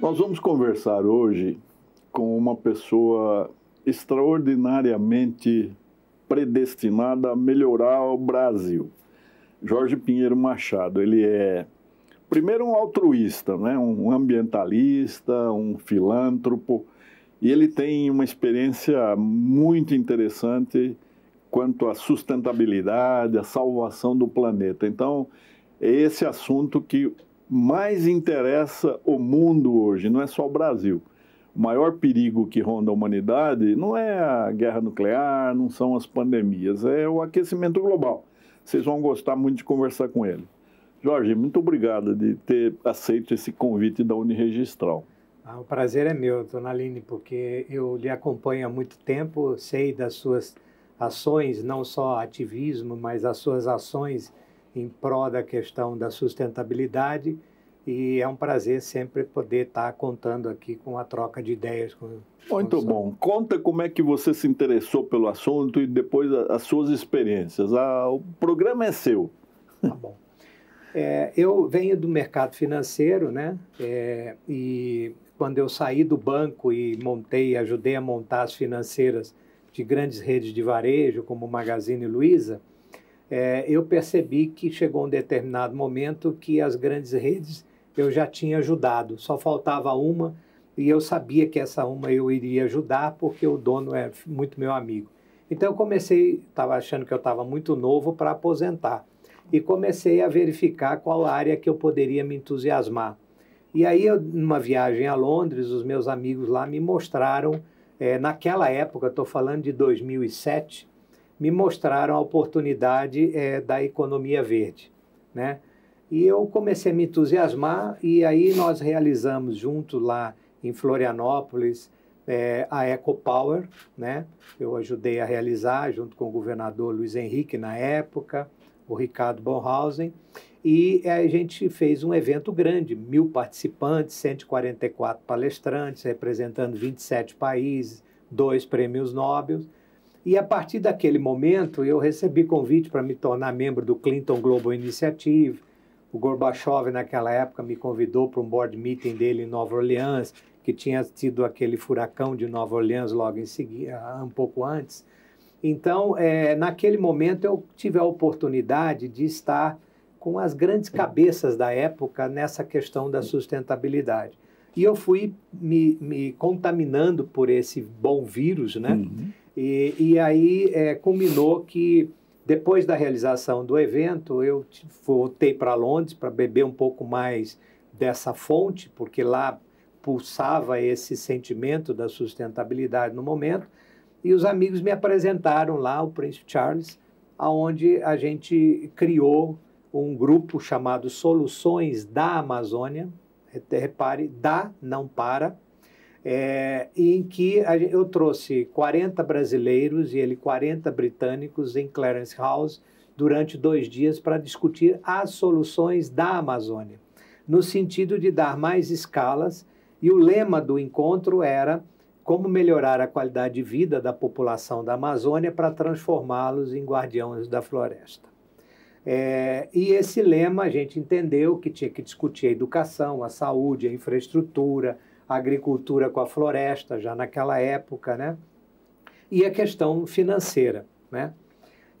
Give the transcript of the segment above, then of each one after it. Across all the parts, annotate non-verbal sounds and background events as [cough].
Nós vamos conversar hoje com uma pessoa extraordinariamente predestinada a melhorar o Brasil. Jorge Pinheiro Machado, ele é primeiro um altruísta, né? um ambientalista, um filântropo, e ele tem uma experiência muito interessante quanto à sustentabilidade, à salvação do planeta. Então, é esse assunto que mais interessa o mundo hoje, não é só o Brasil. O maior perigo que ronda a humanidade não é a guerra nuclear, não são as pandemias, é o aquecimento global. Vocês vão gostar muito de conversar com ele. Jorge, muito obrigado de ter aceito esse convite da Uniregistral. Ah, o prazer é meu, dona Aline, porque eu lhe acompanho há muito tempo, sei das suas ações, não só ativismo, mas as suas ações em prol da questão da sustentabilidade e é um prazer sempre poder estar tá contando aqui com a troca de ideias. Com, Muito com bom. Conta como é que você se interessou pelo assunto e depois as suas experiências. Ah, o programa é seu. Tá bom. É, eu venho do mercado financeiro, né? É, e quando eu saí do banco e montei, ajudei a montar as financeiras de grandes redes de varejo, como Magazine Luiza, é, eu percebi que chegou um determinado momento que as grandes redes eu já tinha ajudado, só faltava uma e eu sabia que essa uma eu iria ajudar porque o dono é muito meu amigo. Então eu comecei, estava achando que eu estava muito novo para aposentar e comecei a verificar qual área que eu poderia me entusiasmar. E aí, eu, numa viagem a Londres, os meus amigos lá me mostraram, é, naquela época, estou falando de 2007, me mostraram a oportunidade é, da economia verde, né? E eu comecei a me entusiasmar e aí nós realizamos junto lá em Florianópolis é, a EcoPower, né? Eu ajudei a realizar junto com o governador Luiz Henrique na época, o Ricardo Bonhausen, e é, a gente fez um evento grande, mil participantes, 144 palestrantes, representando 27 países, dois prêmios Nobel, e a partir daquele momento, eu recebi convite para me tornar membro do Clinton Global Initiative. O Gorbachev, naquela época, me convidou para um board meeting dele em Nova Orleans, que tinha tido aquele furacão de Nova Orleans logo em seguida, ah, um pouco antes. Então, é, naquele momento, eu tive a oportunidade de estar com as grandes cabeças da época nessa questão da sustentabilidade. E eu fui me, me contaminando por esse bom vírus, né? Uhum. E, e aí é, culminou que, depois da realização do evento, eu voltei para Londres para beber um pouco mais dessa fonte, porque lá pulsava esse sentimento da sustentabilidade no momento. E os amigos me apresentaram lá o Príncipe Charles, aonde a gente criou um grupo chamado Soluções da Amazônia. Repare, da, não para, é, em que eu trouxe 40 brasileiros e ele 40 britânicos em Clarence House durante dois dias para discutir as soluções da Amazônia, no sentido de dar mais escalas. E o lema do encontro era como melhorar a qualidade de vida da população da Amazônia para transformá-los em guardiões da floresta. É, e esse lema a gente entendeu que tinha que discutir a educação, a saúde, a infraestrutura, a agricultura com a floresta, já naquela época, né? e a questão financeira. Né?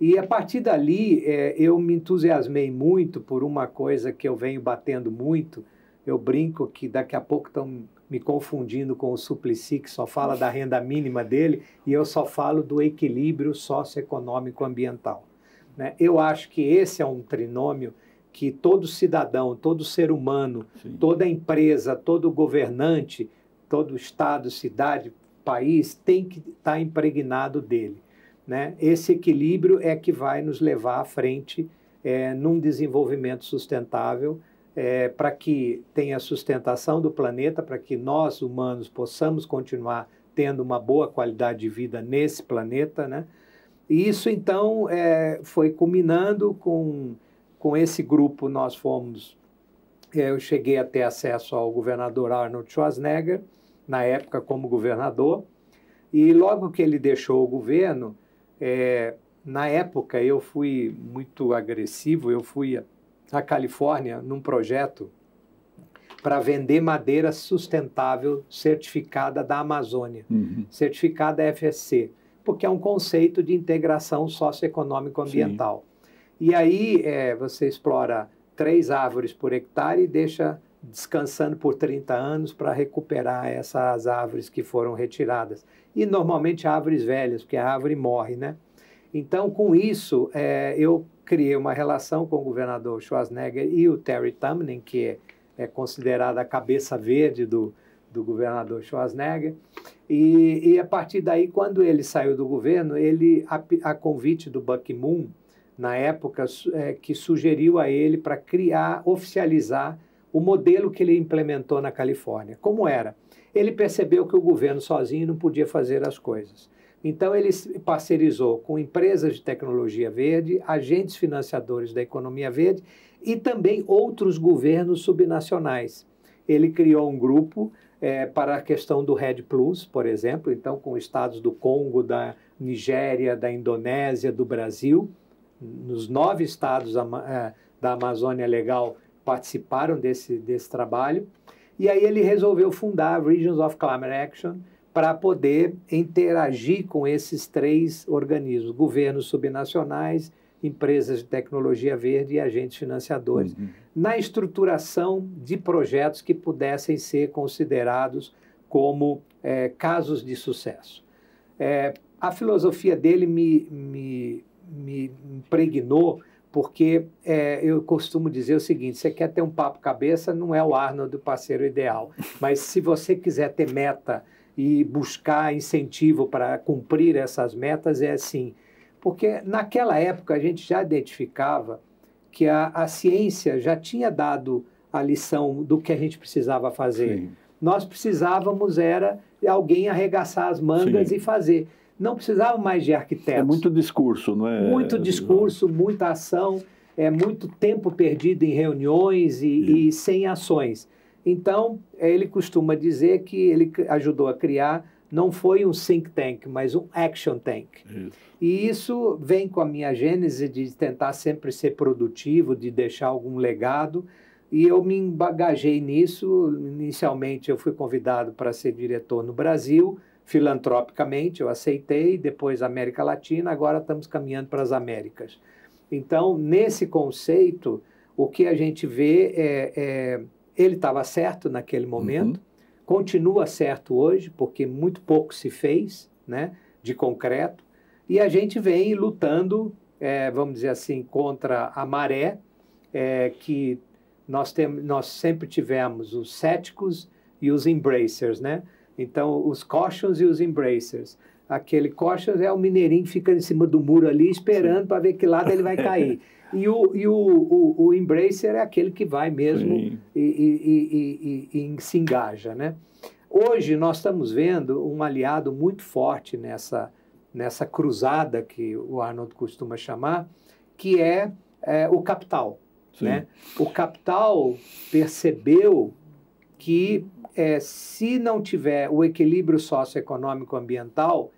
E a partir dali, é, eu me entusiasmei muito por uma coisa que eu venho batendo muito. Eu brinco que daqui a pouco estão me confundindo com o Suplicy, que só fala da renda mínima dele, e eu só falo do equilíbrio socioeconômico ambiental. Né? Eu acho que esse é um trinômio que todo cidadão, todo ser humano, Sim. toda empresa, todo governante, todo estado, cidade, país tem que estar tá impregnado dele. Né? Esse equilíbrio é que vai nos levar à frente é, num desenvolvimento sustentável, é, para que tenha sustentação do planeta, para que nós humanos possamos continuar tendo uma boa qualidade de vida nesse planeta, né? E isso então é, foi culminando com com esse grupo nós fomos, é, eu cheguei a ter acesso ao governador Arnold Schwarzenegger, na época como governador, e logo que ele deixou o governo, é, na época eu fui muito agressivo, eu fui à Califórnia num projeto para vender madeira sustentável certificada da Amazônia, uhum. certificada FSC, porque é um conceito de integração socioeconômico-ambiental. E aí é, você explora três árvores por hectare e deixa descansando por 30 anos para recuperar essas árvores que foram retiradas. E normalmente árvores velhas, porque a árvore morre, né? Então, com isso, é, eu criei uma relação com o governador Schwarzenegger e o Terry Tumlin que é, é considerada a cabeça verde do, do governador Schwarzenegger. E, e, a partir daí, quando ele saiu do governo, ele, a, a convite do Buck Moon, na época, é, que sugeriu a ele para criar, oficializar o modelo que ele implementou na Califórnia. Como era? Ele percebeu que o governo sozinho não podia fazer as coisas. Então, ele parcerizou com empresas de tecnologia verde, agentes financiadores da economia verde e também outros governos subnacionais. Ele criou um grupo é, para a questão do Red Plus, por exemplo, então com estados do Congo, da Nigéria, da Indonésia, do Brasil, nos nove estados é, da Amazônia Legal participaram desse, desse trabalho. E aí ele resolveu fundar Regions of Climate Action para poder interagir com esses três organismos, governos subnacionais, empresas de tecnologia verde e agentes financiadores, uhum. na estruturação de projetos que pudessem ser considerados como é, casos de sucesso. É, a filosofia dele me, me me impregnou, porque é, eu costumo dizer o seguinte: você quer ter um papo cabeça, não é o Arnold do parceiro ideal. Mas se você quiser ter meta e buscar incentivo para cumprir essas metas, é assim. Porque naquela época a gente já identificava que a, a ciência já tinha dado a lição do que a gente precisava fazer. Sim. Nós precisávamos era alguém arregaçar as mangas Sim. e fazer não precisava mais de arquitetos. É muito discurso, não é? Muito discurso, muita ação, é muito tempo perdido em reuniões e, e sem ações. Então, ele costuma dizer que ele ajudou a criar não foi um think tank, mas um action tank. Isso. E isso vem com a minha gênese de tentar sempre ser produtivo, de deixar algum legado. E eu me engajei nisso. Inicialmente, eu fui convidado para ser diretor no Brasil filantropicamente, eu aceitei, depois América Latina, agora estamos caminhando para as Américas. Então, nesse conceito, o que a gente vê é, é ele estava certo naquele uhum. momento, uhum. continua certo hoje, porque muito pouco se fez né, de concreto, e a gente vem lutando, é, vamos dizer assim, contra a maré, é, que nós, tem, nós sempre tivemos os céticos e os embracers, né? Então, os cautions e os embracers. Aquele cautions é o mineirinho que fica em cima do muro ali esperando para ver que lado ele vai cair. [laughs] E, o, e o, o, o, embracer é aquele que vai mesmo e, e, e, e, se engaja, né? Hoje nós estamos vendo um aliado muito forte nessa, nessa cruzada que o Arnold costuma chamar, que é, é o capital. Né? O capital percebeu que é, se não tiver o equilíbrio socioeconômico ambiental,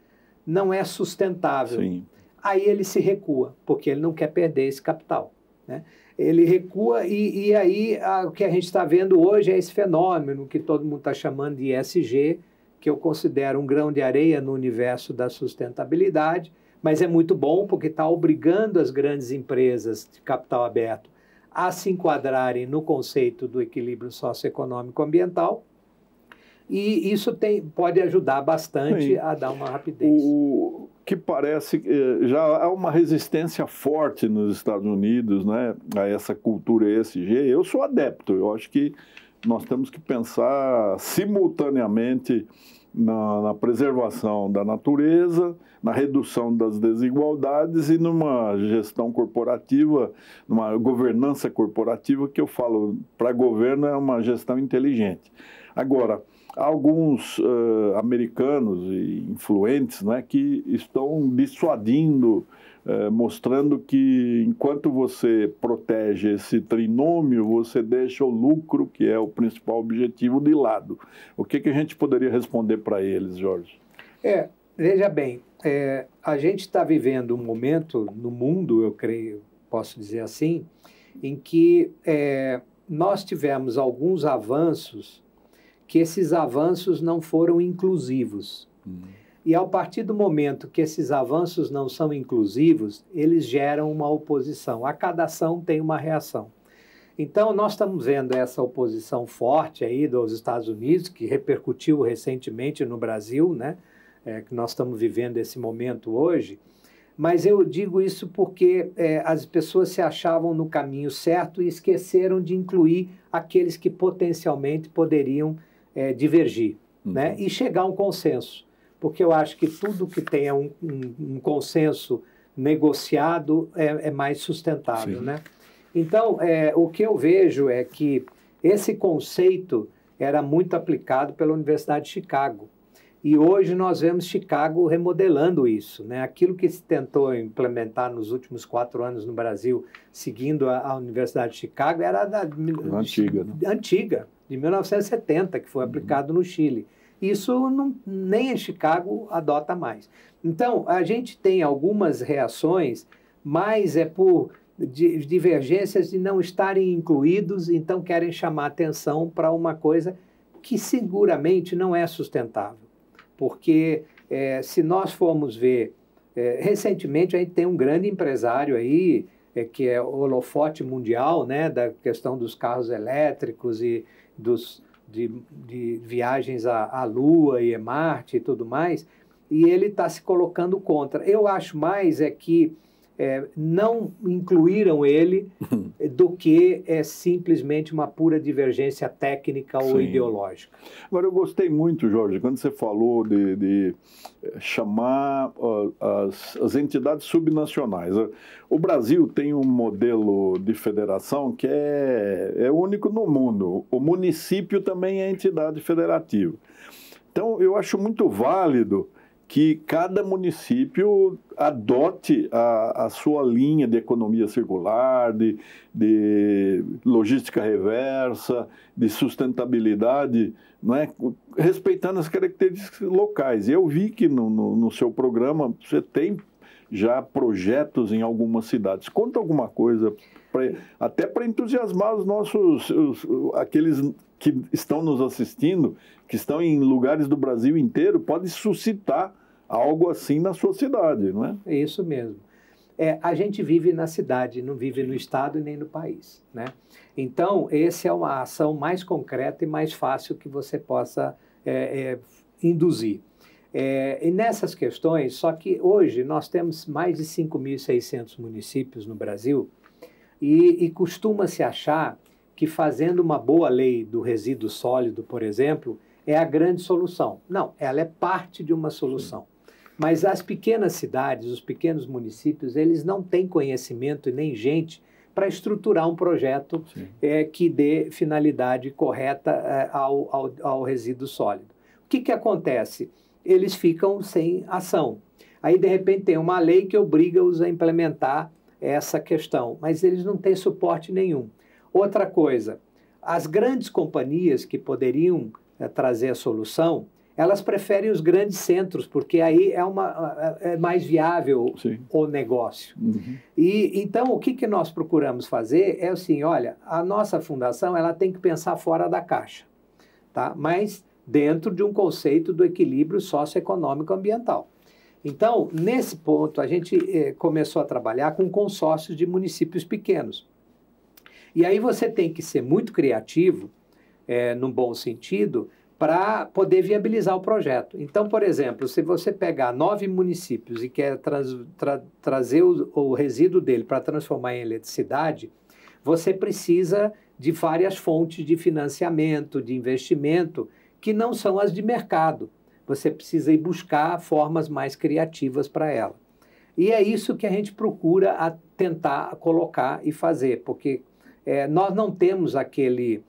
não é sustentável. Sim. Aí ele se recua, porque ele não quer perder esse capital. Né? Ele recua e, e aí a, o que a gente está vendo hoje é esse fenômeno que todo mundo está chamando de ESG, que eu considero um grão de areia no universo da sustentabilidade, mas é muito bom porque está obrigando as grandes empresas de capital aberto a se enquadrarem no conceito do equilíbrio socioeconômico ambiental e isso tem, pode ajudar bastante Sim. a dar uma rapidez. O que parece eh, já há uma resistência forte nos Estados Unidos né, a essa cultura ESG. Eu sou adepto, eu acho que nós temos que pensar simultaneamente na, na, preservação da natureza, na redução das desigualdades e numa gestão corporativa, numa governança corporativa que eu falo para governo é uma gestão inteligente. Agora, alguns uh, americanos e influentes né, que estão dissuadindo, uh, mostrando que enquanto você protege esse trinômio, você deixa o lucro, que é o principal objetivo, de lado. O que, que a gente poderia responder para eles, Jorge? É, veja bem, é, a gente está vivendo um momento no mundo, eu creio, posso dizer assim, em que é, nós tivemos alguns avanços que esses avanços não foram inclusivos. Hum. E ao partir do momento que esses avanços não são inclusivos, eles geram uma oposição. A cada ação tem uma reação. Então, nós estamos vendo essa oposição forte aí dos Estados Unidos, que repercutiu recentemente no Brasil, né? É, que nós estamos vivendo esse momento hoje. Mas eu digo isso porque é, as pessoas se achavam no caminho certo e esqueceram de incluir aqueles que potencialmente poderiam é, divergir uhum. né? e chegar a um consenso. Porque eu acho que tudo que tenha um, um, um consenso negociado é, é mais sustentável. Né? Então, é, o que eu vejo é que esse conceito era muito aplicado pela Universidade de Chicago. E hoje nós vemos Chicago remodelando isso. Né? Aquilo que se tentou implementar nos últimos quatro anos no Brasil, seguindo a, a Universidade de Chicago, era da antiga, de, né? antiga, de 1970, que foi uhum. aplicado uhum. no Chile. Isso não, nem a Chicago adota mais. Então, a gente tem algumas reações, mas é por divergências de não estarem incluídos, então querem chamar atenção para uma coisa que seguramente não é sustentável porque é, se nós formos ver, é, recentemente a gente tem um grande empresário aí, é, que é o holofote mundial, né, da questão dos carros elétricos e dos, de, de viagens à, à Lua e a Marte e tudo mais, e ele está se colocando contra. Eu acho mais é que é, não incluíram ele [laughs] do que é simplesmente uma pura divergência técnica ou Sim. ideológica. Agora, eu gostei muito, Jorge, quando você falou de, de eh, chamar uh, as, as entidades subnacionais. O Brasil tem um modelo de federação que é, é único no mundo. O município também é entidade federativa. Então, eu acho muito válido que cada município adote a, a sua linha de economia circular, de, de logística reversa, de sustentabilidade, é? respeitando as características locais. Eu vi que no, no, no seu programa você tem já projetos em algumas cidades. Conta alguma coisa, pra, até para entusiasmar os nossos, os, aqueles que estão nos assistindo, que estão em lugares do Brasil inteiro, pode suscitar algo assim na sua cidade, não é? Isso mesmo. É, a gente vive na cidade, não vive no estado nem no país, né? Então, essa é uma ação mais concreta e mais fácil que você possa é, é, induzir. É, e nessas questões, só que hoje nós temos mais de 5.600 municípios no Brasil e, e costuma-se achar que fazendo uma boa lei do resíduo sólido, por exemplo, é a grande solução. Não, ela é parte de uma solução. Mas as pequenas cidades, os pequenos municípios, eles não têm conhecimento nem gente para estruturar um projeto é, que dê finalidade correta é, ao, ao, ao, resíduo sólido. O que, que acontece? Eles ficam sem ação. Aí, de repente, tem uma lei que obriga-os a implementar essa questão, mas eles não têm suporte nenhum. Outra coisa, as grandes companhias que poderiam é, trazer a solução, elas preferem os grandes centros, porque aí é, uma, é, é mais viável Sim. o negócio. Uhum. E Então, o que, que nós procuramos fazer é assim, olha, a nossa fundação ela tem que pensar fora da caixa, tá? mas dentro de um conceito do equilíbrio socioeconômico ambiental. Então, nesse ponto, a gente eh, começou a trabalhar com consórcios de municípios pequenos. E aí você tem que ser muito criativo, eh, num bom sentido, para poder viabilizar o projeto. Então, por exemplo, se você pegar nove municípios e quer tra trazer o, o resíduo dele para transformar em eletricidade, você precisa de várias fontes de financiamento, de investimento, que não são as de mercado. Você precisa ir buscar formas mais criativas para ela. E é isso que a gente procura a tentar colocar e fazer, porque é, nós não temos aquele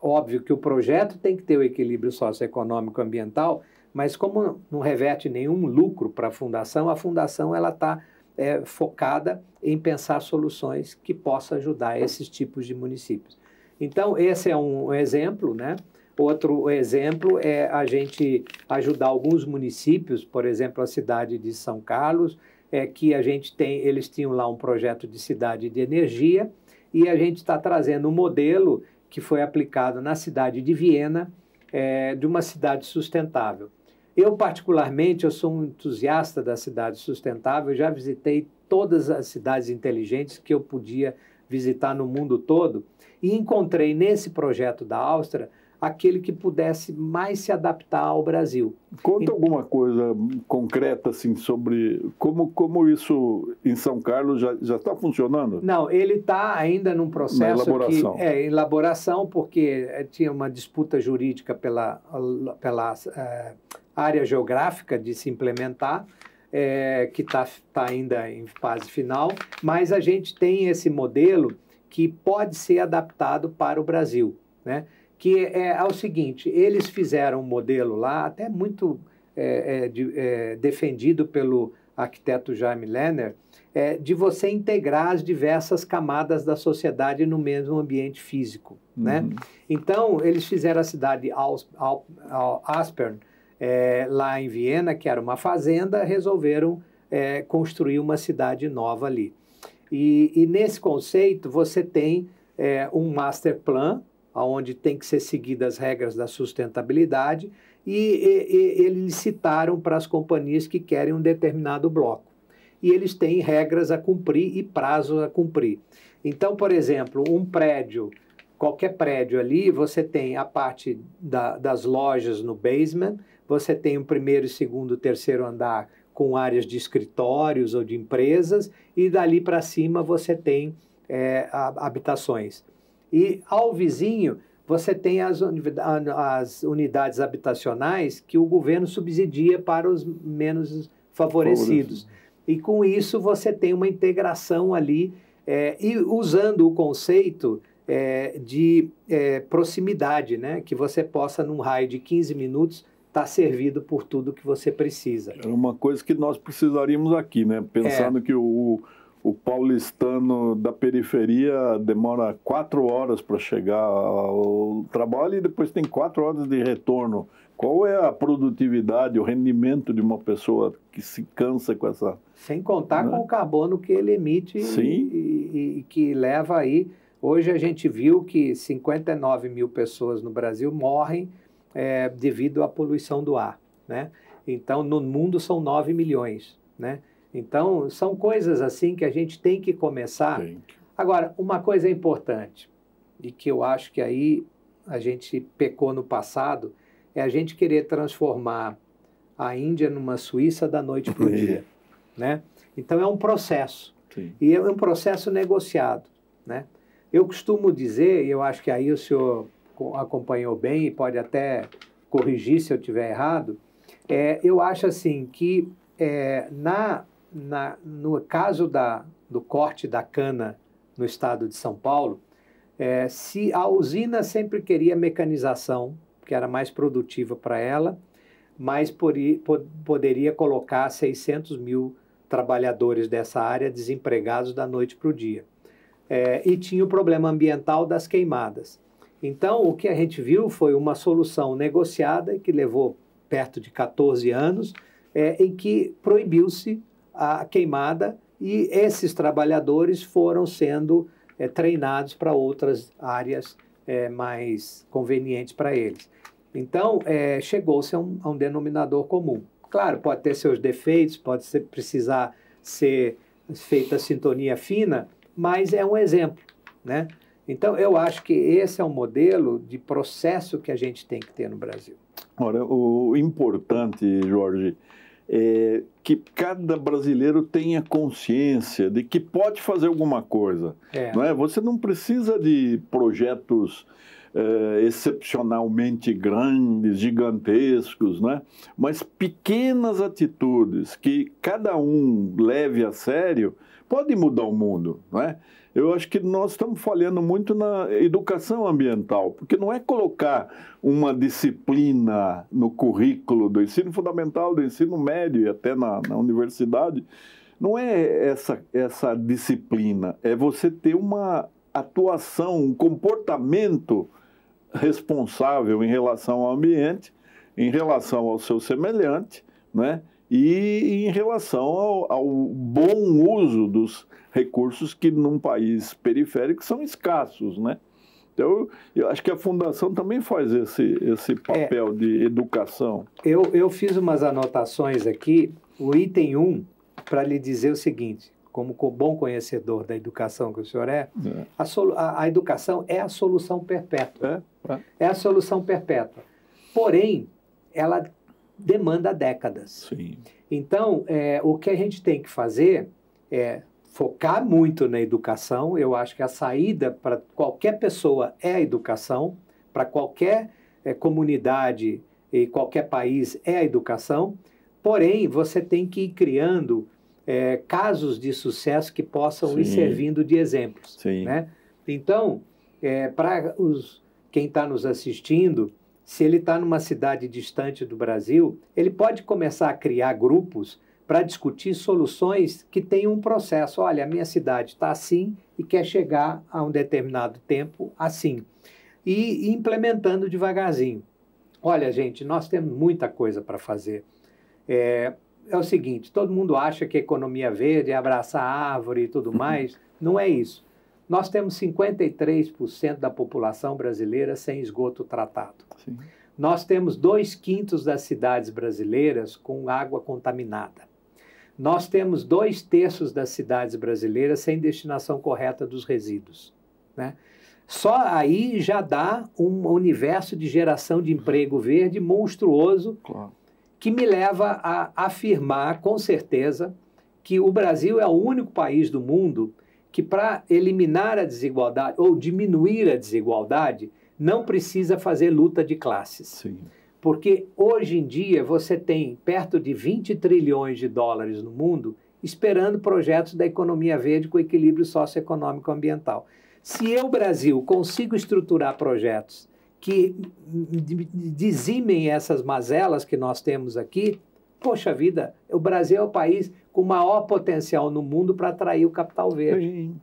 Óbvio que o projeto tem que ter o equilíbrio socioeconômico ambiental, mas como não reverte nenhum lucro para a fundação, a fundação ela está é, focada em pensar soluções que possam ajudar esses tipos de municípios. Então esse é um exemplo, né? Outro exemplo é a gente ajudar alguns municípios, por exemplo a cidade de São Carlos, é que a gente tem, eles tinham lá um projeto de cidade de energia e a gente está trazendo um modelo que foi aplicado na cidade de Viena, é, de uma cidade sustentável. Eu, particularmente, eu sou um entusiasta da cidade sustentável, já visitei todas as cidades inteligentes que eu podia visitar no mundo todo e encontrei nesse projeto da Áustria aquele que pudesse mais se adaptar ao Brasil. Conta então alguma coisa concreta assim sobre como, como isso em São Carlos já está funcionando? Não, ele está ainda num processo elaboração. é elaboração porque é, tinha uma disputa jurídica pela pela é, área geográfica de se implementar. É, que está tá ainda em fase final, mas a gente tem esse modelo que pode ser adaptado para o Brasil. Né? que é, é, é, o seguinte, eles fizeram um modelo lá, até muito é, é, de, é, defendido pelo arquiteto Jaime Lerner, é, de você integrar as diversas camadas da sociedade no mesmo ambiente físico. Né? Uhum. Né? Então, eles fizeram a cidade Alp, Aspern, lá em Viena, que era uma fazenda, resolveram construir uma cidade nova ali. E, e nesse conceito, você tem um master plan, onde tem que ser seguidas as regras da sustentabilidade, e, e, e eles citaram para as companhias que querem um determinado bloco. E eles têm regras a cumprir e prazos a cumprir. Então, por exemplo, um prédio, qualquer prédio ali, você tem a parte da, das lojas no basement, você tem o primeiro, segundo, terceiro andar com áreas de escritórios ou de empresas, e dali para cima você tem é, habitações. E ao vizinho, você tem as, as unidades habitacionais que o governo subsidia para os menos favorecidos. E com isso você tem uma integração ali, é, e usando o conceito é, de é, proximidade, né? que você possa, num raio de 15 minutos, estar tá servido por tudo que você precisa. É uma coisa que nós precisaríamos aqui, né? É. Pensando que o, o paulistano da periferia demora quatro horas para chegar ao trabalho e depois tem quatro horas de retorno. Qual é a produtividade, o rendimento de uma pessoa que se cansa com essa. Sem contar né? com o carbono que ele emite Sim. E, e, e que leva aí. Hoje a gente viu que 59 mil pessoas no Brasil morrem é, devido à poluição do ar. Né? Então, no mundo são 9 milhões. Né? Então, são coisas assim que a gente tem que começar. Tem. Agora, uma coisa importante, e que eu acho que aí a gente pecou no passado, é a gente querer transformar a Índia numa Suíça da noite para o [laughs] é. dia. Né? Então, é um processo. Sim. E é um processo negociado. Né? Eu costumo dizer, e eu acho que aí o senhor acompanhou bem e pode até corrigir se eu tiver errado, é, eu acho assim que é, na na, no caso da, do corte da cana no estado de São Paulo, é, se a usina sempre queria mecanização, que era mais produtiva para ela, mas por, por, poderia colocar 600 mil trabalhadores dessa área desempregados da noite para o dia. É, e tinha o problema ambiental das queimadas. Então, o que a gente viu foi uma solução negociada que levou perto de 14 anos, é, em que proibiu-se a queimada e esses trabalhadores foram sendo é, treinados para outras áreas é, mais convenientes para eles. Então, é, chegou-se a, um, a um denominador comum. Claro, pode ter seus defeitos, pode ser, precisar ser feita sintonia fina, mas é um exemplo, né? Então, eu acho que esse é um modelo de processo que a gente tem que ter no Brasil. Ora, o importante, Jorge, é, que cada brasileiro tenha consciência de que pode fazer alguma coisa. É. Não é? Você não precisa de projetos é, excepcionalmente grandes, gigantescos, é? mas pequenas atitudes que cada um leve a sério pode mudar o mundo. Não é? eu acho que nós estamos falhando muito na educação ambiental, porque não é colocar uma disciplina no currículo do ensino fundamental, do ensino médio e até na, na universidade. Não é essa, essa disciplina, é você ter uma atuação, um comportamento responsável em relação ao ambiente, em relação ao seu semelhante, né? e em relação ao, ao bom uso dos recursos que num país periférico são escassos, né? Então, eu, acho que a fundação também faz esse, esse é. papel é, de educação. Eu, eu fiz umas anotações aqui, o item 1, para lhe dizer o seguinte: como bom conhecedor da educação que o senhor é, é. A, solu, a, a, educação é a solução perpétua. É, é. é a solução perpétua. Porém, ela demanda décadas. Sim. Então, é, o que a gente tem que fazer é focar muito na educação. Eu acho que a saída para qualquer pessoa é a educação, para qualquer é, comunidade e qualquer país é a educação. Porém, você tem que ir criando é, casos de sucesso que possam Sim. ir servindo de exemplos. Sim. Né? Então, é, para quem está nos assistindo, se ele está numa cidade distante do Brasil, ele pode começar a criar grupos para discutir soluções que tenham um processo. Olha, a minha cidade está assim e quer chegar a um determinado tempo assim. E implementando devagarzinho. Olha, gente, nós temos muita coisa para fazer. É, é o seguinte: todo mundo acha que economia verde é abraçar a árvore e tudo [laughs] mais. Não é isso. Nós temos 53% da população brasileira sem esgoto tratado. Sim. Nós temos dois quintos das cidades brasileiras com água contaminada. Nós temos dois terços das cidades brasileiras sem destinação correta dos resíduos. Né? Só aí já dá um universo de geração de emprego verde monstruoso, claro. que me leva a afirmar com certeza que o Brasil é o único país do mundo que para eliminar a desigualdade ou diminuir a desigualdade, não precisa fazer luta de classes. Sim. Porque hoje em dia você tem perto de 20 trilhões de dólares no mundo esperando projetos da economia verde com equilíbrio socioeconômico ambiental. Se eu, Brasil, consigo estruturar projetos que dizimem essas mazelas que nós temos aqui, Poxa vida, o Brasil é o país com maior potencial no mundo para atrair o capital verde. Sim.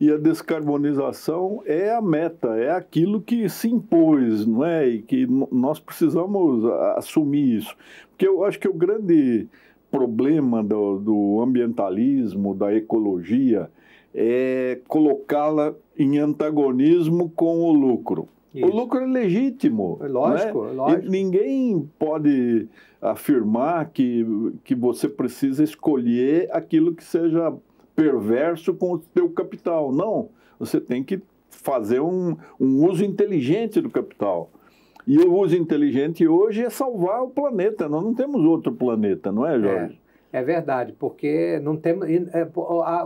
E a descarbonização é a meta, é aquilo que se impôs, não é? E que nós precisamos assumir isso. Porque eu acho que o grande problema do, do ambientalismo, da ecologia, é colocá-la em antagonismo com o lucro. Isso. O lucro é legítimo. É lógico, né? É lógico. E ninguém pode afirmar que, que você precisa escolher aquilo que seja perverso com o seu capital. Não, você tem que fazer um, um uso inteligente do capital. E o uso inteligente hoje é salvar o planeta. Nós não temos outro planeta, não é, Jorge? É. É verdade, porque não temos, é,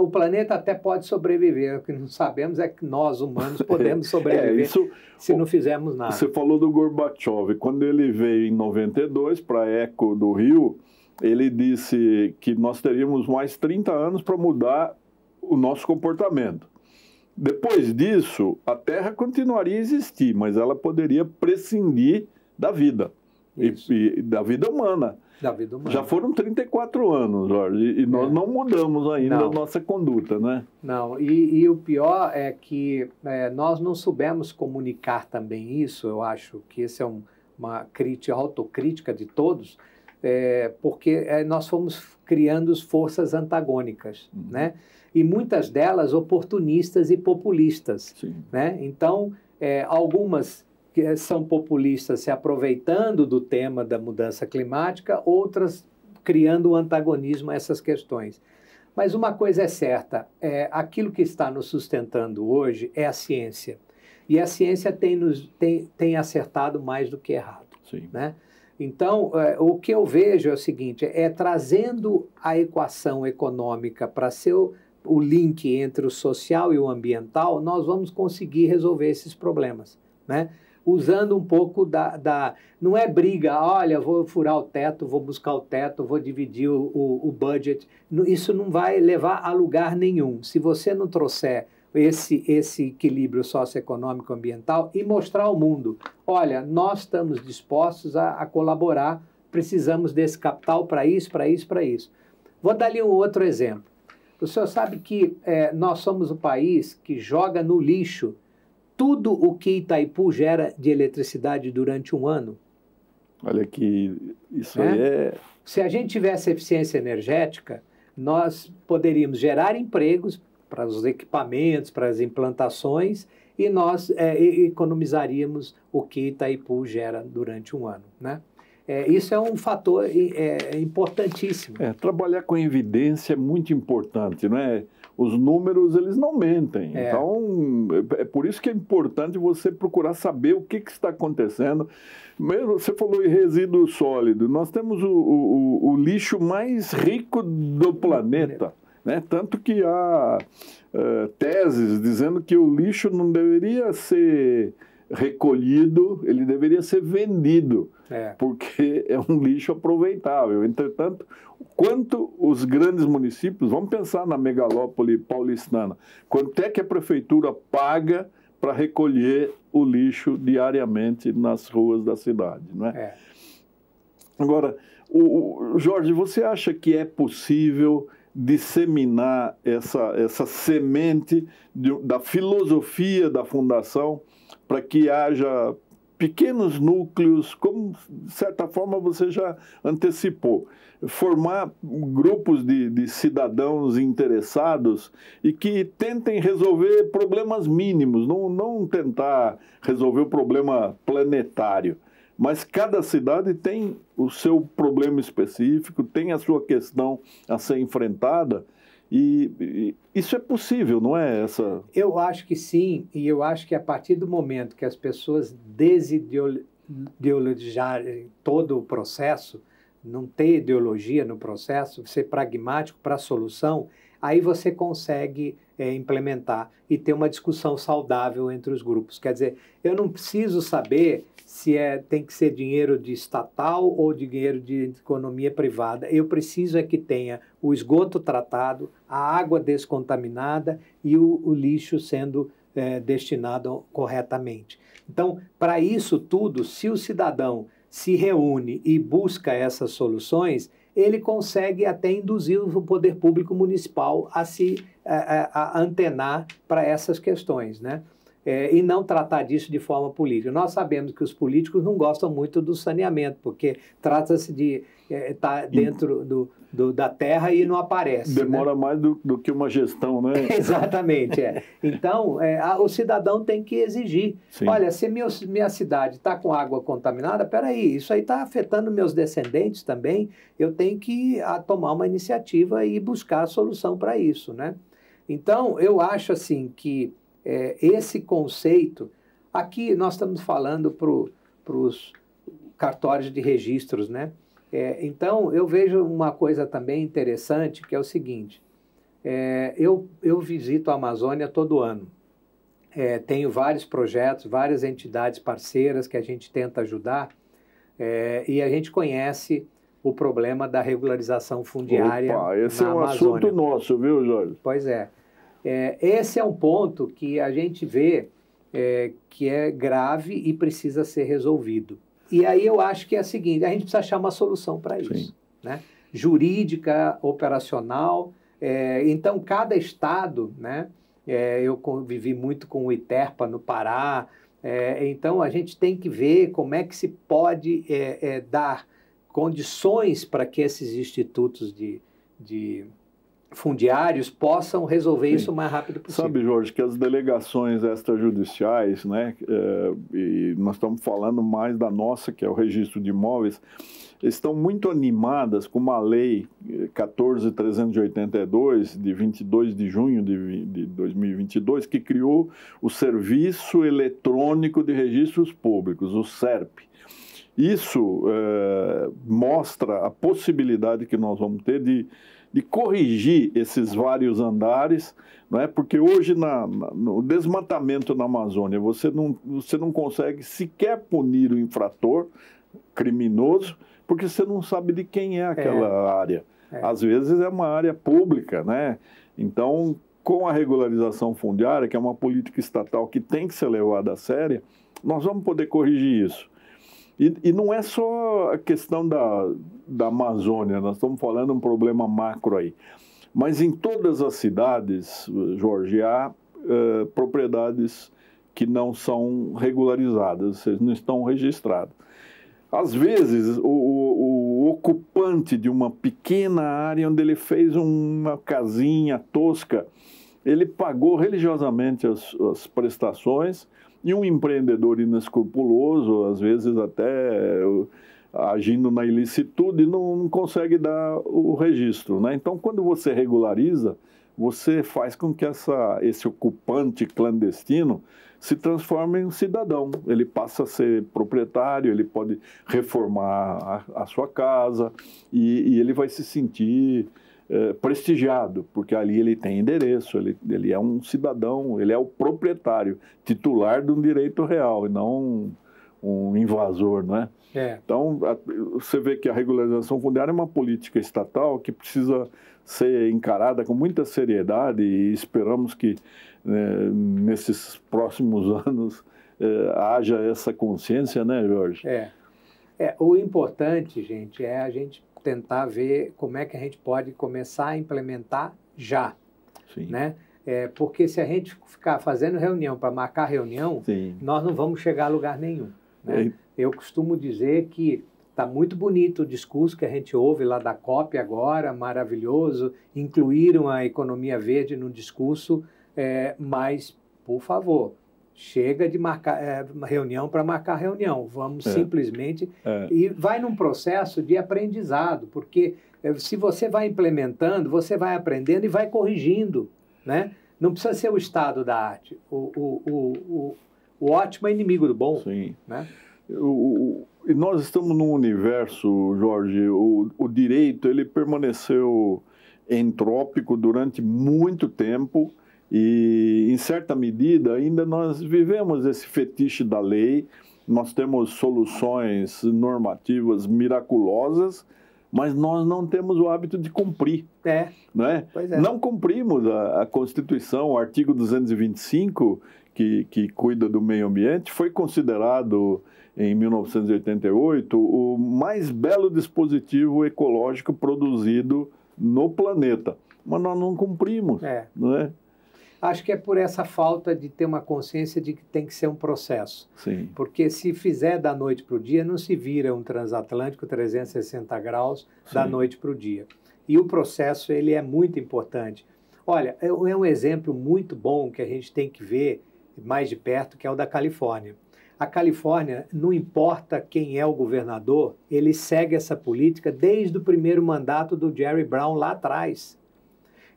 o planeta até pode sobreviver. O que não sabemos é que nós, humanos, [laughs] é, podemos sobreviver é, isso, se não fizermos nada. Você falou do Gorbachev. Quando ele veio em 92 para a Eco do Rio, ele disse que nós teríamos mais 30 anos para mudar o nosso comportamento. Depois disso, a Terra continuaria a existir, mas ela poderia prescindir da vida, e, e da vida humana da vida humana. Já foram 34 anos, Jorge, e nós é. não mudamos ainda não. a nossa conduta, né? Não, e, e o pior é que é, nós não soubemos comunicar também isso, eu acho que esse é um, uma crítica, autocrítica de todos, é, porque é, nós fomos criando forças antagônicas, uhum. né? E muitas delas oportunistas e populistas, Sim. né? Então, é, algumas que é, são populistas se aproveitando do tema da mudança climática, outras criando um antagonismo a essas questões. Mas uma coisa é certa: é, aquilo que está nos sustentando hoje é a ciência. E a ciência tem, nos, tem, tem acertado mais do que errado. Sim. Né? Então, é, o que eu vejo é o seguinte: é trazendo a equação econômica para ser o, o link entre o social e o ambiental, nós vamos conseguir resolver esses problemas. Né? usando um pouco da, da. Não é briga, olha, vou furar o teto, vou buscar o teto, vou dividir o, o, o budget. Isso não vai levar a lugar nenhum. Se você não trouxer esse, esse equilíbrio socioeconômico ambiental e mostrar ao mundo: olha, nós estamos dispostos a, a colaborar, precisamos desse capital para isso, para isso, para isso. Vou dar-lhe um outro exemplo. O senhor sabe que é, nós somos o país que joga no lixo tudo o que Itaipu gera de eletricidade durante um ano. Olha que isso é? aí é. Se a gente tivesse eficiência energética, nós poderíamos gerar empregos para os equipamentos, para as implantações e nós é, economizaríamos o que Itaipu gera durante um ano, né? É, isso é um fator é, é importantíssimo. É, trabalhar com evidência é muito importante, não é? os números eles não mentem. É. Então, é, é por isso que é importante você procurar saber o que, que está acontecendo. Mesmo, você falou em resíduo sólido. Nós temos o, o, o lixo mais rico do planeta. Né? Tanto que há uh, teses dizendo que o lixo não deveria ser recolhido, ele deveria ser vendido, é. porque [laughs] é um lixo aproveitável. Entretanto, quanto os grandes municípios, vamos pensar na megalópole paulistana, quanto é que a prefeitura paga para recolher o lixo diariamente nas ruas da cidade, não é? é. Agora, o, o, Jorge, você acha que é possível disseminar essa, essa semente de, da filosofia da fundação para que haja pequenos núcleos, como de certa forma você já antecipou, formar grupos de, de cidadãos interessados e que tentem resolver problemas mínimos, não, não tentar resolver o problema planetário mas cada cidade tem o seu problema específico, tem a sua questão a ser enfrentada e, e, isso é possível, não é essa? Eu acho que sim, e eu acho que a partir do momento que as pessoas desideologizarem todo o processo, não ter ideologia no processo, ser pragmático para a solução, aí você consegue é, implementar e ter uma discussão saudável entre os grupos. Quer dizer, eu não preciso saber se é, tem que ser dinheiro de estatal ou de dinheiro de economia privada. Eu preciso é que tenha o esgoto tratado, a água descontaminada e o, o lixo sendo é, destinado corretamente. Então, para isso tudo, se o cidadão se reúne e busca essas soluções, ele consegue até induzir o poder público municipal a se a, a antenar para essas questões, né? é, e não tratar disso de forma política. Nós sabemos que os políticos não gostam muito do saneamento, porque trata-se de estar é, tá dentro do, do, da terra e não aparece. Né? Demora né? mais do, do, que uma gestão, né? [laughs] Exatamente. É. Então, é, a, o cidadão tem que exigir. Sim. Olha, se meu, minha cidade está com água contaminada, peraí, isso aí está afetando meus descendentes também, eu tenho que a, ah, tomar uma iniciativa e buscar a solução para isso, né? Então, eu acho assim que é, esse conceito. Aqui nós estamos falando para os cartórios de registros, né? É, então, eu vejo uma coisa também interessante, que é o seguinte. É, eu, eu visito a Amazônia todo ano. É, tenho vários projetos, várias entidades parceiras que a gente tenta ajudar é, e a gente conhece o problema da regularização fundiária Opa, esse é um Amazônia. assunto nosso, viu, Jorge? Pois é. É, esse é um ponto que a gente vê é, que é grave e precisa ser resolvido. E aí eu acho que é o seguinte: a gente precisa achar uma solução para isso, né? jurídica, operacional. É, então, cada estado, né? É, eu convivi muito com o ITERPA no Pará, é, então a gente tem que ver como é que se pode é, dar condições para que esses institutos de, de fundiários possam resolver Sim. isso o mais rápido possível. Sabe, Jorge, que as delegações extrajudiciais, né, é, e nós estamos falando mais da nossa, que é o registro de imóveis, estão muito animadas com uma lei 14.382, eh, de 22 de junho de, de 2022, que criou o Serviço Eletrônico de Registros Públicos, o SERP. Isso é, mostra a possibilidade que nós vamos ter de de corrigir esses vários andares, é? porque hoje na, na, no desmatamento na Amazônia você não, você não consegue sequer punir o infrator criminoso, porque você não sabe de quem é aquela é. área. É. Às vezes é uma área pública, né? Então, com a regularização fundiária, que é uma política estatal que tem que ser levada a sério, nós vamos poder corrigir isso. E, e não é só a questão da, da Amazônia, nós estamos falando um problema macro aí. Mas em todas as cidades, Jorge, há uh, propriedades que não são regularizadas, vocês não estão registradas. Às vezes, o, o, o, ocupante de uma pequena área onde ele fez uma casinha tosca, ele pagou religiosamente as, as prestações e um empreendedor inescrupuloso, às vezes até agindo na ilicitude, não, não consegue dar o registro. Né? Então, quando você regulariza, você faz com que essa, esse ocupante clandestino se transforme em um cidadão. Ele passa a ser proprietário, ele pode reformar a, a sua casa e, e, ele vai se sentir eh, prestigiado, porque ali ele tem endereço, ele, ele é um cidadão, ele é o proprietário, titular de um direito real e não um, um invasor, não é? É. Então, você vê que a regularização fundiária é uma política estatal que precisa ser encarada com muita seriedade e esperamos que né, nesses próximos [laughs] anos é, haja essa consciência, né, Jorge? É. é. O importante, gente, é a gente tentar ver como é que a gente pode começar a implementar já, Sim. né? É, porque se a gente ficar fazendo reunião para marcar reunião, Sim. nós não vamos chegar a lugar nenhum. Né? É, eu costumo dizer que está muito bonito o discurso que a gente ouve lá da COP agora, maravilhoso, incluíram a economia verde no discurso, é, mas, por favor, chega de marcar é, reunião para marcar reunião. Vamos é. simplesmente. É. E vai num processo de aprendizado, porque é, se você vai implementando, você vai aprendendo e vai corrigindo. Né? Não precisa ser o estado da arte. O, o, o, o, o ótimo é inimigo do bom. Sim. Né? o, nós estamos num universo, Jorge, o, o direito ele permaneceu entrópico durante muito tempo e, em certa medida, ainda nós vivemos esse fetiche da lei, nós temos soluções normativas miraculosas, mas nós não temos o hábito de cumprir. É. É? é. Não cumprimos a, a, Constituição, o artigo 225, que, que cuida do meio ambiente, foi considerado em 1988, o mais belo dispositivo ecológico produzido no planeta. Mas nós não cumprimos, é. não é? Acho que é por essa falta de ter uma consciência de que tem que ser um processo. Sim. Porque se fizer da noite para o dia, não se vira um transatlântico 360 graus Sim. da noite para o dia. E o processo ele é muito importante. Olha, é, é um exemplo muito bom que a gente tem que ver mais de perto, que é o da Califórnia. A Califórnia, não importa quem é o governador, ele segue essa política desde o primeiro mandato do Jerry Brown lá atrás.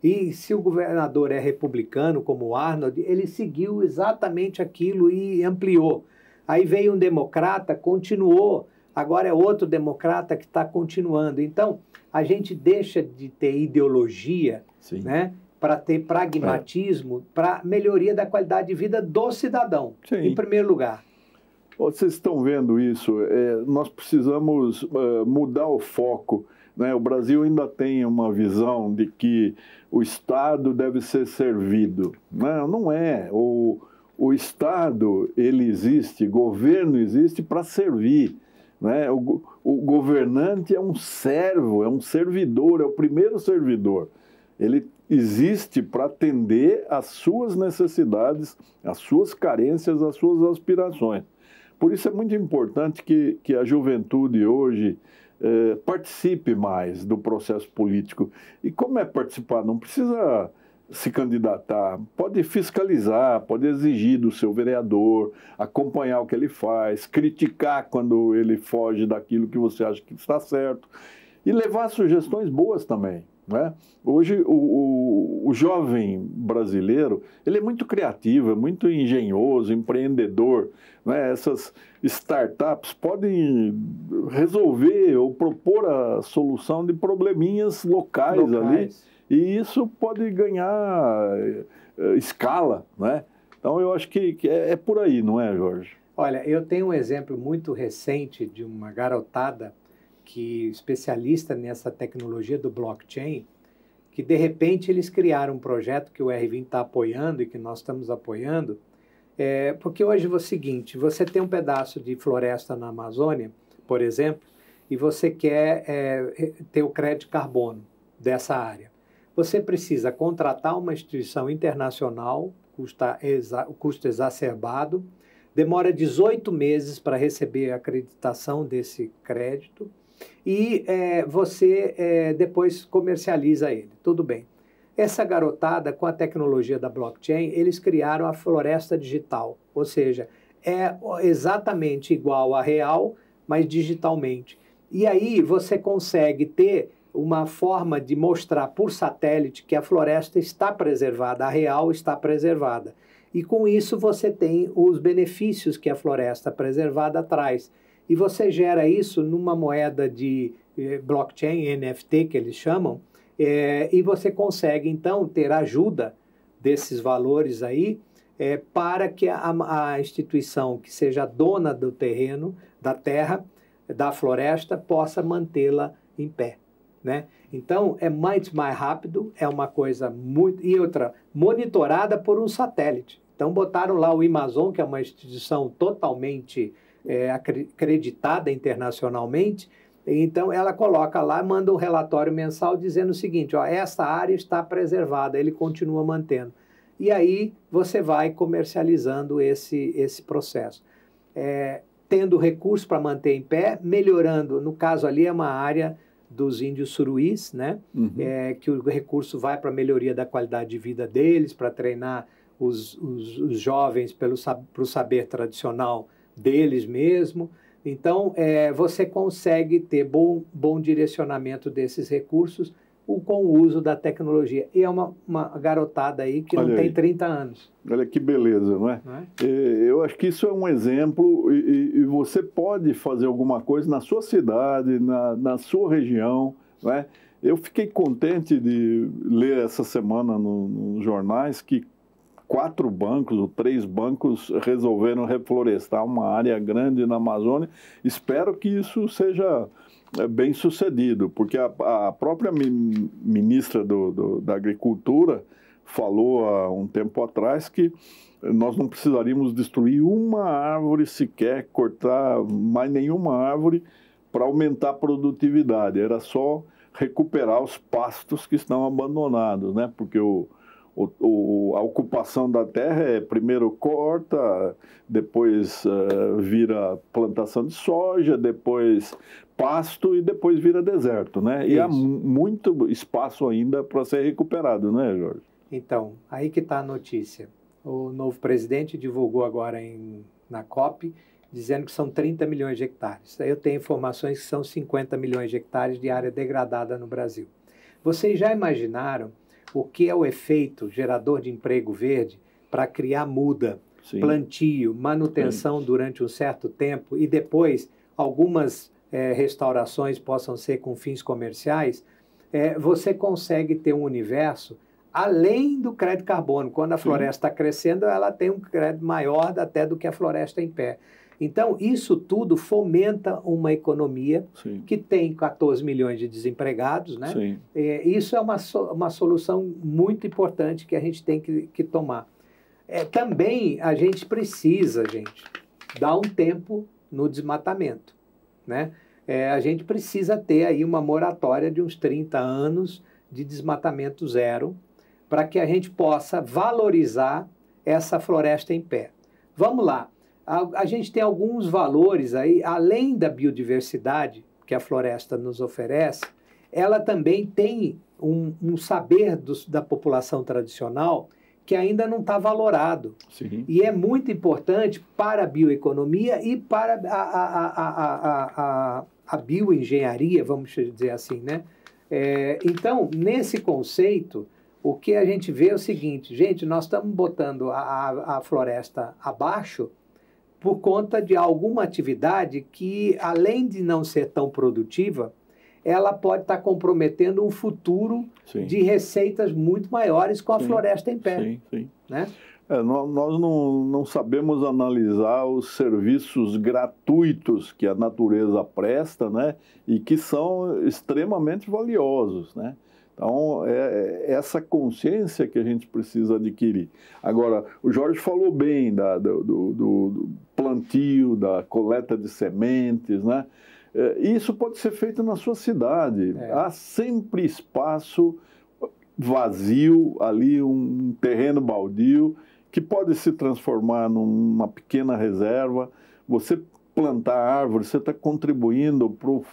E se o governador é republicano, como o Arnold, ele seguiu exatamente aquilo e ampliou. Aí veio um democrata, continuou, agora é outro democrata que está continuando. Então, a gente deixa de ter ideologia né, para ter pragmatismo, é. para melhoria da qualidade de vida do cidadão, Sim. em primeiro lugar. Vocês estão vendo isso? É, nós precisamos uh, mudar o foco. Né? O Brasil ainda tem uma visão de que o Estado deve ser servido. Não, né? não é. O, o Estado ele existe, governo existe para servir. Né? O, o governante é um servo, é um servidor, é o primeiro servidor. Ele existe para atender às suas necessidades, às suas carências, às suas aspirações. Por isso é muito importante que, que a juventude hoje é, participe mais do processo político. E como é participar? Não precisa se candidatar, pode fiscalizar, pode exigir do seu vereador, acompanhar o que ele faz, criticar quando ele foge daquilo que você acha que está certo e levar sugestões boas também. Né? Hoje, o, o, o, jovem brasileiro ele é muito criativo, é muito engenhoso, empreendedor. Né? Essas startups podem resolver ou propor a solução de probleminhas locais, locais. ali, e isso pode ganhar eh, eh, escala. Né? Então, eu acho que, que é, é por aí, não é, Jorge? Olha, eu tenho um exemplo muito recente de uma garotada que especialista nessa tecnologia do blockchain, que de repente eles criaram um projeto que o R20 está apoiando e que nós estamos apoiando, é, porque hoje é o seguinte, você tem um pedaço de floresta na Amazônia, por exemplo, e você quer é, ter o crédito carbono dessa área. Você precisa contratar uma instituição internacional, custa exa, custo exacerbado, demora 18 meses para receber a acreditação desse crédito, e é, você é, depois comercializa ele. Tudo bem. Essa garotada, com a tecnologia da blockchain, eles criaram a floresta digital, ou seja, é exatamente igual à real, mas digitalmente. E aí você consegue ter uma forma de mostrar por satélite que a floresta está preservada, a real está preservada. E com isso você tem os benefícios que a floresta preservada traz e você gera isso numa moeda de eh, blockchain, NFT, que eles chamam, eh, e você consegue então ter ajuda desses valores aí eh, para que a, a instituição que seja dona do terreno, da terra, da floresta, possa mantê-la em pé. Né? Então é muito mais rápido, é uma coisa muito e outra monitorada por um satélite. Então botaram lá o Amazon, que é uma instituição totalmente é, acreditada internacionalmente. Então ela coloca lá, manda um relatório mensal dizendo o seguinte: ó, essa área está preservada, ele continua mantendo. E aí você vai comercializando esse, esse processo. É, tendo recurso para manter em pé, melhorando. No caso ali é uma área dos índios suruís, né? Uhum. É, que o recurso vai para a melhoria da qualidade de vida deles, para treinar os, os, os jovens para o saber tradicional deles mesmo. Então, é, você consegue ter bom, bom direcionamento desses recursos com o uso da tecnologia. E é uma, uma garotada aí que Olha não tem 30 anos. Olha que beleza, não é? Não é? Eu acho que isso é um exemplo e, e, você pode fazer alguma coisa na sua cidade, na, na sua região, não é? Eu fiquei contente de ler essa semana nos no jornais que quatro bancos três bancos resolveram reflorestar uma área grande na Amazônia. Espero que isso seja é, bem sucedido, porque a, a própria ministra do, do, da Agricultura falou há um tempo atrás que nós não precisaríamos destruir uma árvore sequer, cortar mais nenhuma árvore para aumentar a produtividade, era só recuperar os pastos que estão abandonados, né? Porque o, o, o, a ocupação da terra é primeiro corta, depois uh, vira plantação de soja, depois pasto e depois vira deserto, né? E há muito espaço ainda para ser recuperado, né, Jorge? Então, aí que está a notícia. O novo presidente divulgou agora em, na COP dizendo que são 30 milhões de hectares. Eu tenho informações que são 50 milhões de hectares de área degradada no Brasil. Vocês já imaginaram o que é o efeito gerador de emprego verde para criar muda, Sim. plantio, manutenção Sim. durante um certo tempo e depois algumas é, restaurações possam ser com fins comerciais, é, você consegue ter um universo além do crédito carbono. Quando a floresta está crescendo, ela tem um crédito maior até do que a floresta em pé. Então, isso tudo fomenta uma economia Sim. que tem 14 milhões de desempregados. Né? É, isso é uma, uma solução muito importante que a gente tem que, que tomar. É, também a gente precisa, gente, dar um tempo no desmatamento. Né? É, a gente precisa ter aí uma moratória de uns 30 anos de desmatamento zero para que a gente possa valorizar essa floresta em pé. Vamos lá, a, a gente tem alguns valores aí, além da biodiversidade que a floresta nos oferece, ela também tem um, um saber dos, da população tradicional que ainda não está valorado. Sim. E é muito importante para a bioeconomia e para a, a, a, a, a bioengenharia, vamos dizer assim, né? É, então, nesse conceito, o que a gente vê é o seguinte, gente, nós estamos botando a, a floresta abaixo por conta de alguma atividade que, além de não ser tão produtiva, ela pode estar comprometendo um futuro sim. de receitas muito maiores com a sim, floresta em pé. Sim, sim. Né? É, nós não, não sabemos analisar os serviços gratuitos que a natureza presta, né? E que são extremamente valiosos, né? Então, é, é essa consciência que a gente precisa adquirir. Agora, o Jorge falou bem da, do, do, do, plantio, da coleta de sementes, né? É, isso pode ser feito na sua cidade. É. Há sempre espaço vazio ali, um terreno baldio, que pode se transformar numa pequena reserva. Você plantar árvore, você está contribuindo para o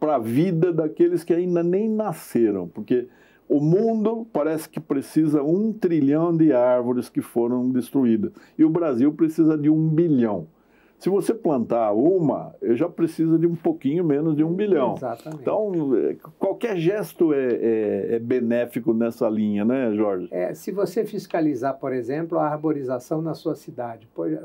para a vida daqueles que ainda nem nasceram, porque o mundo parece que precisa um trilhão de árvores que foram destruídas e o Brasil precisa de um bilhão. Se você plantar uma, eu já precisa de um pouquinho menos de um bilhão. Exatamente. Então, é, qualquer gesto é, é, é benéfico nessa linha, né, Jorge? É, se você fiscalizar, por exemplo, a arborização na sua cidade, pois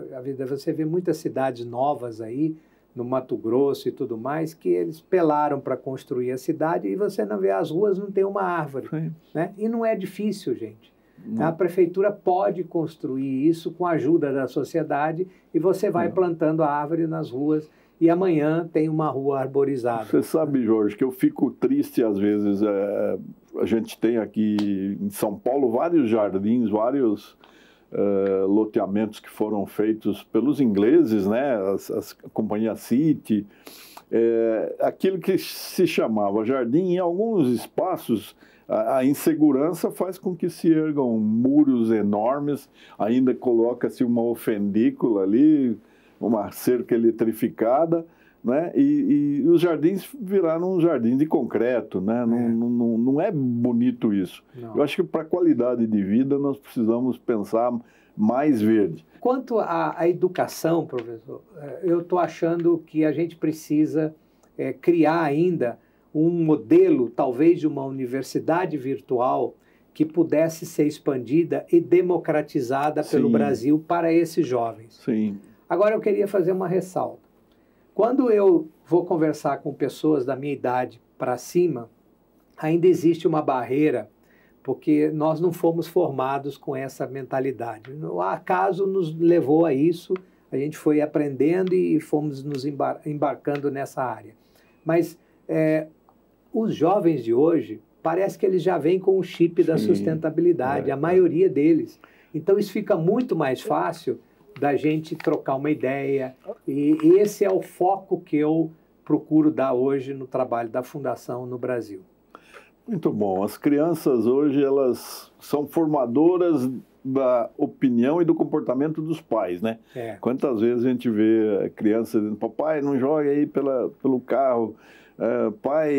você vê muitas cidades novas aí no Mato Grosso e tudo mais, que eles pelaram para construir a cidade e você não vê as ruas, não tem uma árvore. Né? E não é difícil, gente. Não. A prefeitura pode construir isso com a ajuda da sociedade e você vai não. É. plantando a árvore nas ruas e amanhã tem uma rua arborizada. Você sabe, Jorge, que eu fico triste às vezes. É, a gente tem aqui em São Paulo vários jardins, vários uh, loteamentos que foram feitos pelos ingleses, né, as, as a companhia City, é, aquilo que se chamava jardim, em alguns espaços a, a, insegurança faz com que se ergam muros enormes, ainda coloca-se uma ofendícula ali, uma cerca eletrificada, né? E, e, os jardins viraram um jardim de concreto, né? É. Não, não, não, é bonito isso. Não. Eu acho que para a qualidade de vida nós precisamos pensar mais verde. Quanto à, à educação, professor, é, eu estou achando que a gente precisa é, criar ainda um modelo, talvez de uma universidade virtual que pudesse ser expandida e democratizada Sim. pelo Brasil para esses jovens. Sim. Agora eu queria fazer uma ressalva quando eu vou conversar com pessoas da minha idade para cima, ainda existe uma barreira, porque nós não fomos formados com essa mentalidade. O acaso nos levou a isso, a gente foi aprendendo e fomos nos embar embarcando nessa área. Mas é, os jovens de hoje, parece que eles já vêm com o chip Sim, da sustentabilidade, é. a é. maioria deles. Então isso fica muito mais fácil da gente trocar uma ideia. E, e esse é o foco que eu procuro dar hoje no trabalho da Fundação no Brasil. Muito bom. As crianças hoje elas são formadoras da opinião e do comportamento dos pais, né? É. Quantas vezes a gente vê a criança dizendo, papai, não joga aí pela, pelo carro, é, pai,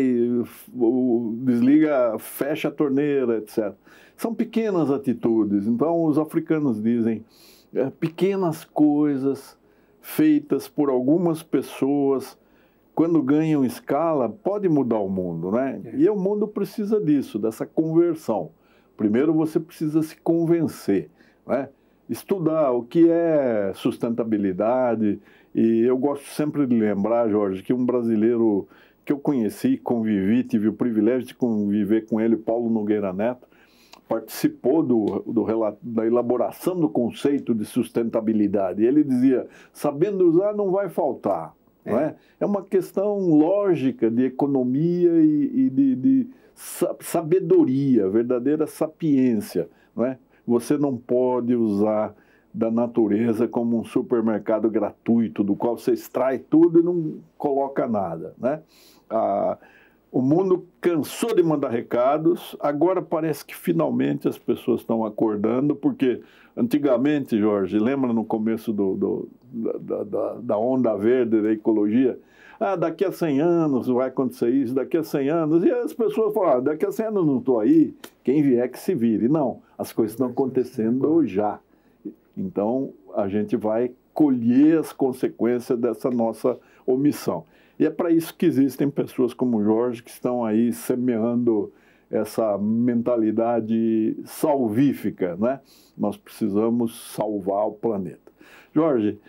desliga, fecha a torneira, etc. São pequenas atitudes. Então, os africanos dizem, é, pequenas coisas feitas por algumas pessoas, quando ganham escala, pode mudar o mundo, né? É. E o mundo precisa disso, dessa conversão. Primeiro você precisa se convencer, né? Estudar o que é sustentabilidade. E eu gosto sempre de lembrar, Jorge, que um brasileiro que eu conheci, convivi, tive o privilégio de conviver com ele, Paulo Nogueira Neto, participou do, do, da elaboração do conceito de sustentabilidade. Ele dizia: sabendo usar, não vai faltar. É, é? é uma questão lógica de economia e, e de, de, sabedoria, verdadeira sapiência. Não é? Você não pode usar da natureza como um supermercado gratuito, do qual você extrai tudo e não coloca nada. Né? A, ah, o mundo cansou de mandar recados, agora parece que finalmente as pessoas estão acordando, porque antigamente, Jorge, lembra no começo do, do da, da, da, onda verde da ecologia? Ah, daqui a 100 anos vai acontecer isso, daqui a 100 anos. E as pessoas falavam, ah, daqui a 100 anos não estou aí, quem vier que se vire. Não, as coisas estão acontecendo já. Então, a gente vai colher as consequências dessa nossa omissão. E é para isso que existem pessoas como o Jorge que estão aí semeando essa mentalidade salvífica, né? Nós precisamos salvar o planeta. Jorge,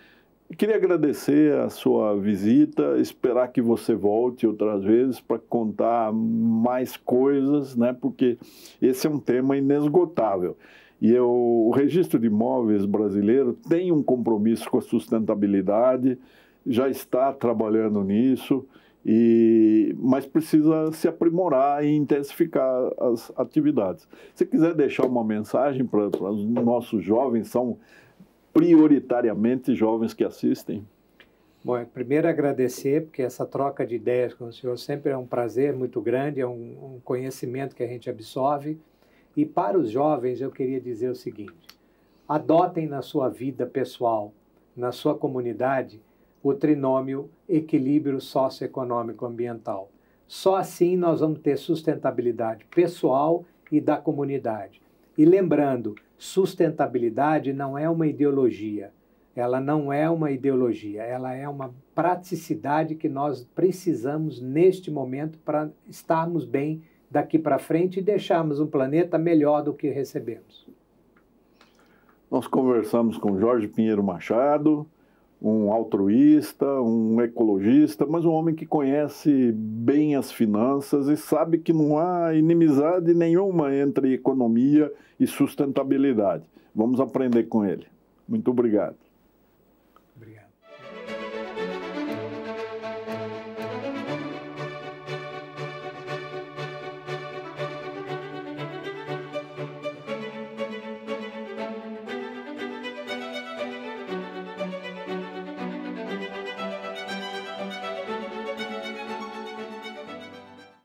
queria agradecer a sua visita, esperar que você volte outras vezes para contar mais coisas, né? Porque esse é um tema inesgotável. E eu, o registro de imóveis brasileiro tem um compromisso com a sustentabilidade, já está trabalhando nisso, e, mas precisa se aprimorar e intensificar as atividades. Se quiser deixar uma mensagem para os nossos jovens, são prioritariamente jovens que assistem? Bom, é, primeiro agradecer, porque essa troca de ideias com o senhor sempre é um prazer muito grande, é um, um conhecimento que a gente absorve. E para os jovens, eu queria dizer o seguinte: adotem na sua vida pessoal, na sua comunidade, o trinômio equilíbrio socioeconômico ambiental. Só assim nós vamos ter sustentabilidade pessoal e da comunidade. E lembrando, sustentabilidade não é uma ideologia. Ela não é uma ideologia, ela é uma praticidade que nós precisamos neste momento para estarmos bem daqui para frente e deixarmos um planeta melhor do que recebemos. Nós conversamos com Jorge Pinheiro Machado, um altruísta, um ecologista, mas um homem que conhece bem as finanças e sabe que não há inimizade nenhuma entre economia e sustentabilidade. Vamos aprender com ele. Muito obrigado.